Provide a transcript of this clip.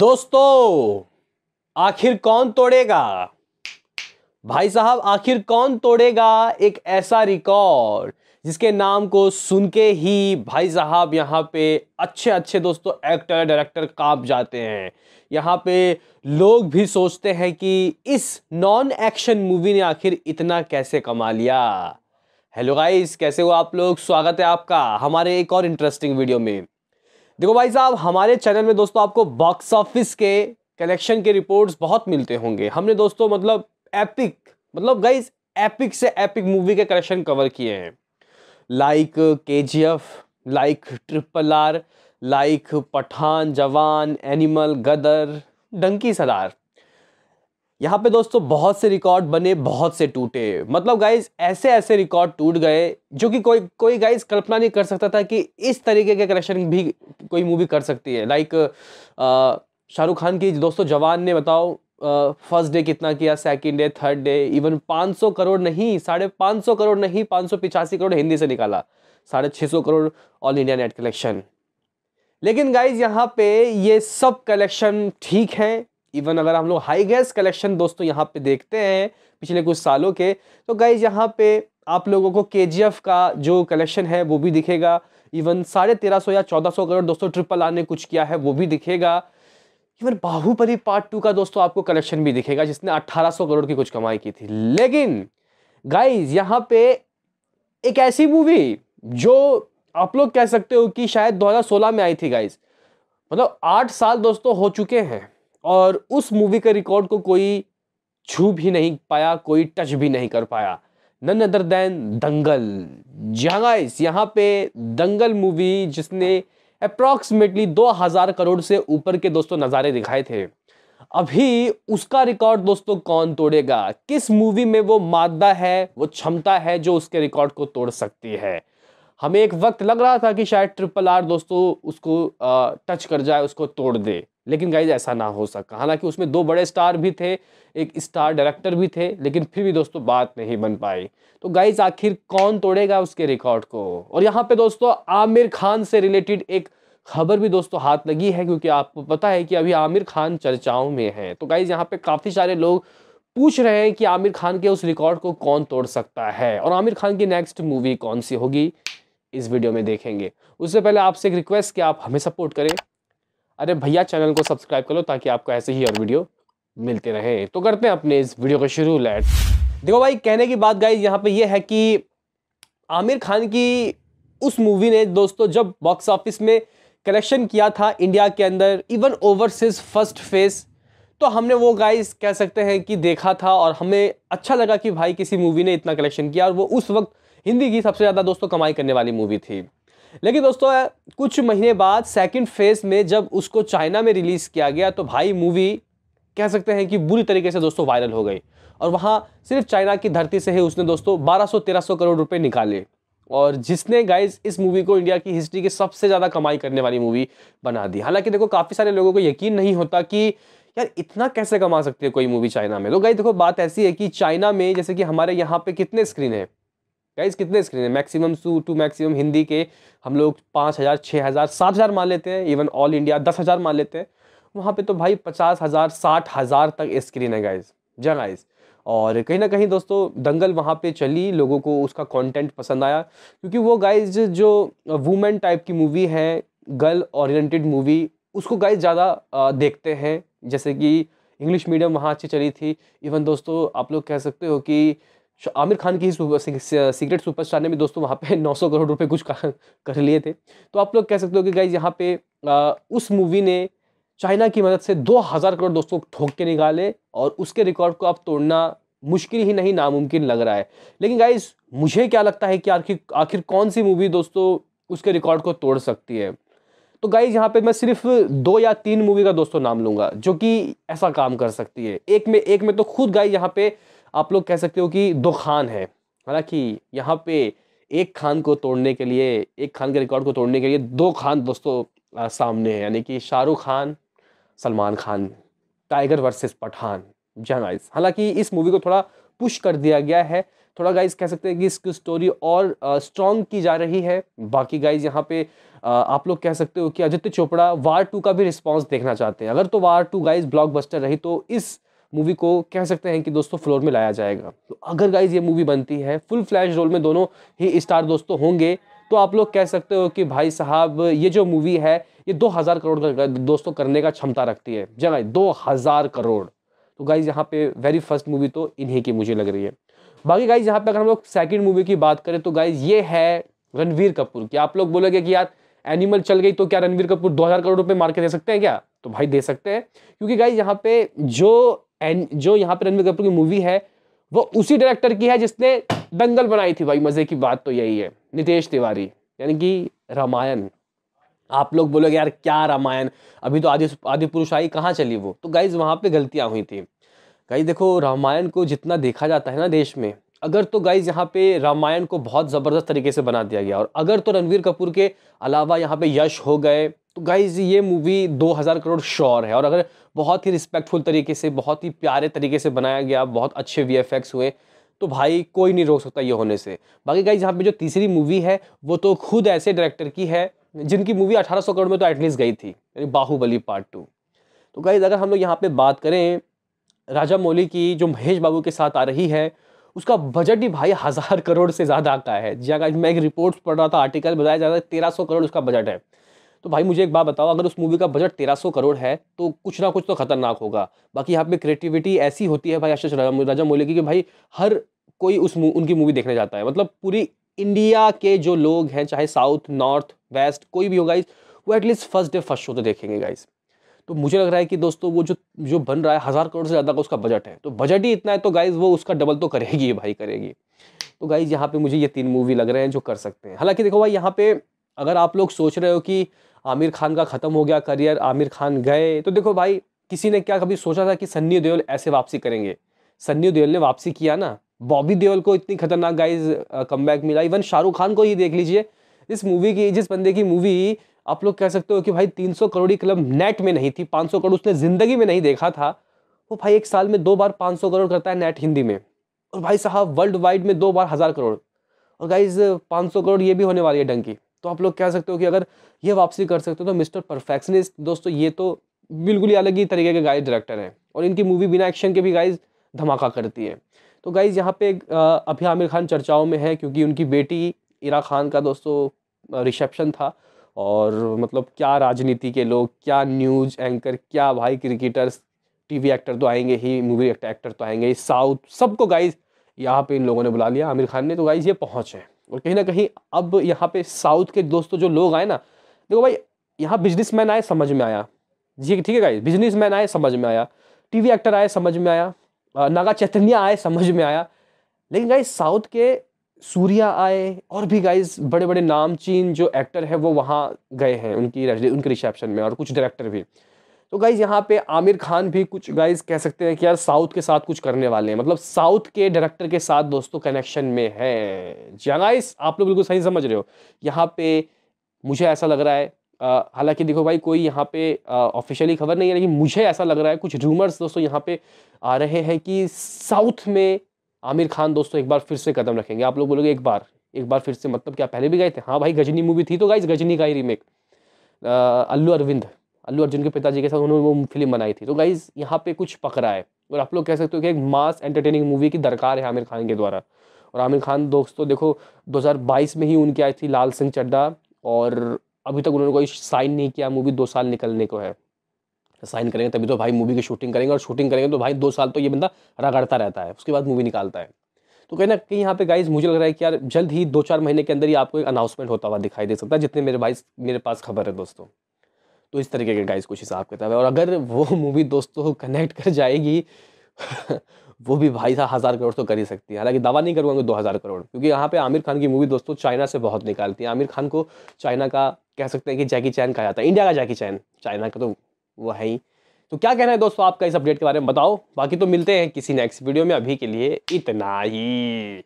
दोस्तों आखिर कौन तोड़ेगा भाई साहब आखिर कौन तोड़ेगा एक ऐसा रिकॉर्ड जिसके नाम को सुन के ही भाई साहब यहाँ पे अच्छे अच्छे दोस्तों एक्टर डायरेक्टर कांप जाते हैं यहाँ पे लोग भी सोचते हैं कि इस नॉन एक्शन मूवी ने आखिर इतना कैसे कमा लिया हेलो गाइस कैसे हो आप लोग स्वागत है आपका हमारे एक और इंटरेस्टिंग वीडियो में देखो भाई साहब हमारे चैनल में दोस्तों आपको बॉक्स ऑफिस के कलेक्शन के रिपोर्ट्स बहुत मिलते होंगे हमने दोस्तों मतलब एपिक मतलब गाइज एपिक से एपिक मूवी के कलेक्शन कवर किए हैं like K G F like triple R like Pathaan Jawan Animal गदर डंकी सदार यहाँ पे दोस्तों बहुत से रिकॉर्ड बने बहुत से टूटे मतलब गाइज ऐसे ऐसे रिकॉर्ड टूट गए जो कि कोई कोई गाइज कल्पना नहीं कर सकता था कि इस तरीके के कलेक्शन भी कोई मूवी कर सकती है लाइक शाहरुख खान की दोस्तों जवान ने बताओ फर्स्ट डे कितना किया second day third day even 500 crore नहीं साढ़े पाँच सौ करोड़ नहीं पाँच सौ पिचासी करोड़ हिंदी से निकाला साढ़े छः सौ crore all India net collection लेकिन गाइज यहाँ पे ये सब कलेक्शन ठीक हैं इवन अगर हम लोग हाई गैस कलेक्शन दोस्तों यहाँ पे देखते हैं पिछले कुछ सालों के तो गाइज यहाँ पे आप लोगों को के का जो कलेक्शन है वो भी दिखेगा इवन साढ़े तेरह सौ या चौदह सौ करोड़ दोस्तों ट्रिपल आर ने कुछ किया है वो भी दिखेगा इवन बाहुबली पार्ट टू का दोस्तों आपको कलेक्शन भी दिखेगा जिसने अट्ठारह सौ करोड़ की कुछ कमाई की थी लेकिन गाइज यहाँ पे एक ऐसी मूवी जो आप लोग कह सकते हो कि शायद 2016 में आई थी गाइज मतलब आठ साल दोस्तों हो चुके हैं और उस मूवी के रिकॉर्ड को कोई छू भी नहीं पाया कोई टच भी नहीं कर पाया नन अदर देन दंगल जहांगाइस यहाँ पे दंगल मूवी जिसने अप्रॉक्सीमेटली 2000 करोड़ से ऊपर के दोस्तों नज़ारे दिखाए थे अभी उसका रिकॉर्ड दोस्तों कौन तोड़ेगा किस मूवी में वो मादा है वो क्षमता है जो उसके रिकॉर्ड को तोड़ सकती है हमें एक वक्त लग रहा था कि शायद ट्रिपल आर दोस्तों उसको आ, टच कर जाए उसको तोड़ दे लेकिन गाइज ऐसा ना हो सका हालांकि उसमें दो बड़े स्टार भी थे एक स्टार डायरेक्टर भी थे लेकिन फिर भी दोस्तों बात नहीं बन पाई तो गाइज आखिर कौन तोड़ेगा उसके रिकॉर्ड को और यहाँ पे दोस्तों आमिर खान से रिलेटेड एक खबर भी दोस्तों हाथ लगी है क्योंकि आपको पता है कि अभी आमिर खान चर्चाओं में है तो गाइज यहाँ पे काफ़ी सारे लोग पूछ रहे हैं कि आमिर खान के उस रिकॉर्ड को कौन तोड़ सकता है और आमिर खान की नेक्स्ट मूवी कौन सी होगी इस वीडियो में देखेंगे उससे पहले आपसे एक रिक्वेस्ट कि आप हमें सपोर्ट करें अरे भैया चैनल को सब्सक्राइब कर लो ताकि आपको ऐसे ही और वीडियो मिलते रहे तो करते हैं अपने इस वीडियो को शुरू लेट देखो भाई कहने की बात गाइज यहाँ पे ये है कि आमिर खान की उस मूवी ने दोस्तों जब बॉक्स ऑफिस में कलेक्शन किया था इंडिया के अंदर इवन ओवरसीज फर्स्ट फेस तो हमने वो गाइस कह सकते हैं कि देखा था और हमें अच्छा लगा कि भाई किसी मूवी ने इतना कलेक्शन किया और वो उस वक्त हिंदी की सबसे ज़्यादा दोस्तों कमाई करने वाली मूवी थी लेकिन दोस्तों कुछ महीने बाद सेकंड फेज में जब उसको चाइना में रिलीज़ किया गया तो भाई मूवी कह सकते हैं कि बुरी तरीके से दोस्तों वायरल हो गई और वहाँ सिर्फ चाइना की धरती से ही उसने दोस्तों 1200-1300 करोड़ रुपए निकाले और जिसने गाइज इस मूवी को इंडिया की हिस्ट्री की सबसे ज़्यादा कमाई करने वाली मूवी बना दी हालांकि देखो काफ़ी सारे लोगों को यकीन नहीं होता कि यार इतना कैसे कमा सकती है कोई मूवी चाइना में तो गाइज देखो बात ऐसी है कि चाइना में जैसे कि हमारे यहाँ पे कितने स्क्रीन है गाइज कितने स्क्रीन है maximum two two maximum Hindi के हम लोग पाँच हज़ार छः हज़ार सात हज़ार मान लेते हैं इवन ऑल इंडिया दस हज़ार मान लेते हैं वहाँ पे तो भाई पचास हज़ार साठ हज़ार तक स्क्रीन है गाइज जहाँ गाइज और कहीं ना कहीं दोस्तों दंगल वहाँ पे चली लोगों को उसका कंटेंट पसंद आया क्योंकि वो गाइज जो वुमेन टाइप की मूवी है गर्ल ओरिएंटेड मूवी उसको गाइज ज़्यादा देखते हैं जैसे कि इंग्लिश मीडियम वहाँ अच्छी चली थी इवन दोस्तों आप लोग कह सकते हो कि आमिर खान की सीक्रेट सुपरस्टार ने भी दोस्तों वहाँ पे 900 करोड़ रुपए कुछ कर लिए थे तो आप लोग कह सकते हो कि गाइज यहाँ पे आ, उस मूवी ने चाइना की मदद से 2000 करोड़ दोस्तों ठोक के निकाले और उसके रिकॉर्ड को आप तोड़ना मुश्किल ही नहीं नामुमकिन लग रहा है लेकिन गाइज मुझे क्या लगता है कि आखिर आखिर कौन सी मूवी दोस्तों उसके रिकॉर्ड को तोड़ सकती है तो गाइज यहाँ पे मैं सिर्फ दो या तीन मूवी का दोस्तों नाम लूंगा जो कि ऐसा काम कर सकती है एक में एक में तो खुद गाइज यहाँ पे आप लोग कह सकते हो कि दो खान है हालांकि यहाँ पे एक खान को तोड़ने के लिए एक खान के रिकॉर्ड को तोड़ने के लिए दो खान दोस्तों सामने हैं यानी कि शाहरुख खान सलमान खान टाइगर वर्सेस पठान जहाँ गाइज हालांकि इस मूवी को थोड़ा पुश कर दिया गया है थोड़ा गाइज कह सकते हैं कि इसकी स्टोरी और स्ट्रॉन्ग की जा रही है बाकी गाइज यहाँ पे आ, आप लोग कह सकते हो कि आदित्य चोपड़ा वार टू का भी रिस्पॉन्स देखना चाहते हैं अगर तो वार टू गाइज ब्लॉकबस्टर रही तो इस मूवी को कह सकते हैं कि दोस्तों फ्लोर में लाया जाएगा तो अगर गाइज ये मूवी बनती है फुल फ्लैश रोल में दोनों ही स्टार दोस्तों तो होंगे तो आप लोग कह सकते हो कि भाई साहब ये जो मूवी है ये दो हज़ार करोड़ का दोस्तों करने का क्षमता रखती है जी हाँ भाई दो हज़ार करोड़ तो गाइज यहाँ पे वेरी फर्स्ट मूवी तो इन्हीं की मुझे लग रही है बाकी गाइज यहाँ पे अगर हम लोग सेकंड मूवी की बात करें तो गाइज ये है रणवीर कपूर की आप लोग बोलोगे कि यार एनिमल चल गई तो क्या रणवीर कपूर दो करोड़ रुपये मार के दे सकते हैं क्या तो भाई दे सकते हैं क्योंकि गाइज यहाँ पे जो एंड जो यहाँ पर रणबीर कपूर की मूवी है वो उसी डायरेक्टर की है जिसने दंगल बनाई थी भाई मज़े की बात तो यही है नितेश तिवारी यानी कि रामायण आप लोग बोलोगे यार क्या रामायण अभी तो आदि आदि पुरुष आई कहाँ चली वो तो गाइज वहाँ पे गलतियाँ हुई थी गाइज देखो रामायण को जितना देखा जाता है ना देश में अगर तो गाइज यहाँ पे रामायण को बहुत ज़बरदस्त तरीके से बना दिया गया और अगर तो रणवीर कपूर के अलावा यहाँ पे यश हो गए तो गाइज ये मूवी 2000 करोड़ श्योर है और अगर बहुत ही रिस्पेक्टफुल तरीके से बहुत ही प्यारे तरीके से बनाया गया बहुत अच्छे वी हुए तो भाई कोई नहीं रोक सकता ये होने से बाकी गाइज यहाँ पे जो तीसरी मूवी है वो तो खुद ऐसे डायरेक्टर की है जिनकी मूवी 1800 करोड़ में तो एटलीस्ट गई थी यानी बाहुबली पार्ट टू तो गाइज अगर हम लोग यहाँ पर बात करें राजा मौली की जो महेश बाबू के साथ आ रही है उसका बजट भी भाई हज़ार करोड़ से ज़्यादा का है जी हाँ मैं एक रिपोर्ट पढ़ रहा था आर्टिकल बताया जा रहा है तेरह करोड़ उसका बजट है तो भाई मुझे एक बात बताओ अगर उस मूवी का बजट तेरह सौ करोड़ है तो कुछ ना कुछ तो खतरनाक होगा बाकी यहाँ पे क्रिएटिविटी ऐसी होती है भाई अशोक राजा मौली की कि भाई हर कोई उस उनकी मूवी देखने जाता है मतलब पूरी इंडिया के जो लोग हैं चाहे साउथ नॉर्थ वेस्ट कोई भी हो गाइज वो at least first day first show तो देखेंगे गाइज तो मुझे लग रहा है कि दोस्तों वो जो जो बन रहा है हज़ार करोड़ से ज़्यादा का उसका बजट है तो बजट ही इतना है तो गाइज़ वो उसका डबल तो करेगी भाई करेगी तो गाइज यहाँ पे मुझे ये तीन मूवी लग रहे हैं जो कर सकते हैं हालांकि देखो भाई यहाँ पे अगर आप लोग सोच रहे हो कि आमिर खान का ख़त्म हो गया करियर आमिर खान गए तो देखो भाई किसी ने क्या कभी सोचा था कि सन्नी देओल ऐसे वापसी करेंगे सन्नी देओल ने वापसी किया ना बॉबी देओल को इतनी खतरनाक गाइज कम मिला इवन शाहरुख खान को ही देख लीजिए इस मूवी की जिस बंदे की मूवी आप लोग कह सकते हो कि भाई 300 करोड़ की क्लब नेट में नहीं थी 500 करोड़ उसने ज़िंदगी में नहीं देखा था वो भाई एक साल में दो बार 500 करोड़ करता है नेट हिंदी में और भाई साहब वर्ल्ड वाइड में दो बार हज़ार करोड़ और गाइज 500 करोड़ ये भी होने वाली है डंकी तो आप लोग कह सकते हो कि अगर ये वापसी कर सकते हो तो मिस्टर परफेक्शनिस्ट दोस्तों ये तो बिल्कुल ही अलग ही तरीके के गाइज डायरेक्टर हैं और इनकी मूवी बिना एक्शन के भी गाइज धमाका करती है तो गाइज यहाँ पे अभी आमिर खान चर्चाओं में है क्योंकि उनकी बेटी इरा खान का दोस्तों रिसेप्शन था और मतलब क्या राजनीति के लोग क्या न्यूज़ एंकर क्या भाई क्रिकेटर्स टीवी एक्टर तो आएंगे ही मूवी एक्टर तो आएंगे ही साउथ सबको गाइज यहाँ पे इन लोगों ने बुला लिया आमिर खान ने तो गाइज ये पहुँचे हैं और कहीं ना कहीं अब यहाँ पे साउथ के दोस्तों जो लोग आए ना देखो भाई यहाँ बिजनेस मैन आए समझ में आया जी ठीक है बिजनेस मैन आए समझ में आया वी एक्टर आए समझ में आया नागा चैतन्य आए समझ में आया लेकिन गाइस साउथ के सूर्या आए और भी गाइज बड़े बड़े नामचीन जो एक्टर है वो वहाँ गए हैं उनकी उनके रिसेप्शन में और कुछ डायरेक्टर भी तो गाइज यहाँ पे आमिर खान भी कुछ गाइज कह सकते हैं कि यार साउथ के साथ कुछ करने वाले हैं मतलब साउथ के डायरेक्टर के साथ दोस्तों कनेक्शन में है जी गाइज आप लोग बिल्कुल सही समझ रहे हो यहाँ पे मुझे ऐसा लग रहा है हालांकि देखो भाई कोई यहाँ पे ऑफिशियली खबर नहीं है लेकिन मुझे ऐसा लग रहा है कुछ रूमर्स दोस्तों यहाँ पे आ रहे हैं कि साउथ में आमिर खान दोस्तों एक बार फिर से कदम रखेंगे आप लोग बोलोगे एक बार एक बार फिर से मतलब क्या पहले भी गए थे हाँ भाई गजनी मूवी थी तो गाइज गजनी का ही रीमेक अल्लू अरविंद अल्लू अर्जुन के पिताजी के साथ उन्होंने वो फिल्म बनाई थी तो गाइज यहाँ पे कुछ पकड़ा है और आप लोग कह सकते हो कि एक मास एंटरटेनिंग मूवी की दरकार है आमिर खान के द्वारा और आमिर खान दोस्तों तो देखो 2022 में ही उनकी आई थी लाल सिंह चड्डा और अभी तक उन्होंने कोई साइन नहीं किया मूवी दो साल निकलने को है साइन करेंगे तभी तो भाई मूवी की शूटिंग करेंगे और शूटिंग करेंगे तो भाई दो साल तो ये बंदा रगड़ता रहता है उसके बाद मूवी निकालता है तो कहीं ना कहीं यहाँ पे गाइज मुझे लग रहा है कि यार जल्द ही दो चार महीने के अंदर ही आपको एक अनाउंसमेंट होता हुआ दिखाई दे सकता है जितने मेरे भाई मेरे पास खबर है दोस्तों तो इस तरीके के गाइस कुछ हिसाब किताब है और अगर वो मूवी दोस्तों कनेक्ट कर जाएगी वो भी भाई साहब हज़ार करोड़ तो कर ही सकती है हालांकि दावा नहीं करूँगा दो हज़ार करोड़ क्योंकि यहाँ पे आमिर खान की मूवी दोस्तों चाइना से बहुत निकालती है आमिर खान को चाइना का कह सकते हैं कि जैकी चैन कहा जाता है इंडिया का जैकी चैन चाइना का तो वो है ही तो क्या कहना है दोस्तों आपका इस अपडेट के बारे में बताओ बाकी तो मिलते हैं किसी नेक्स्ट वीडियो में अभी के लिए इतना ही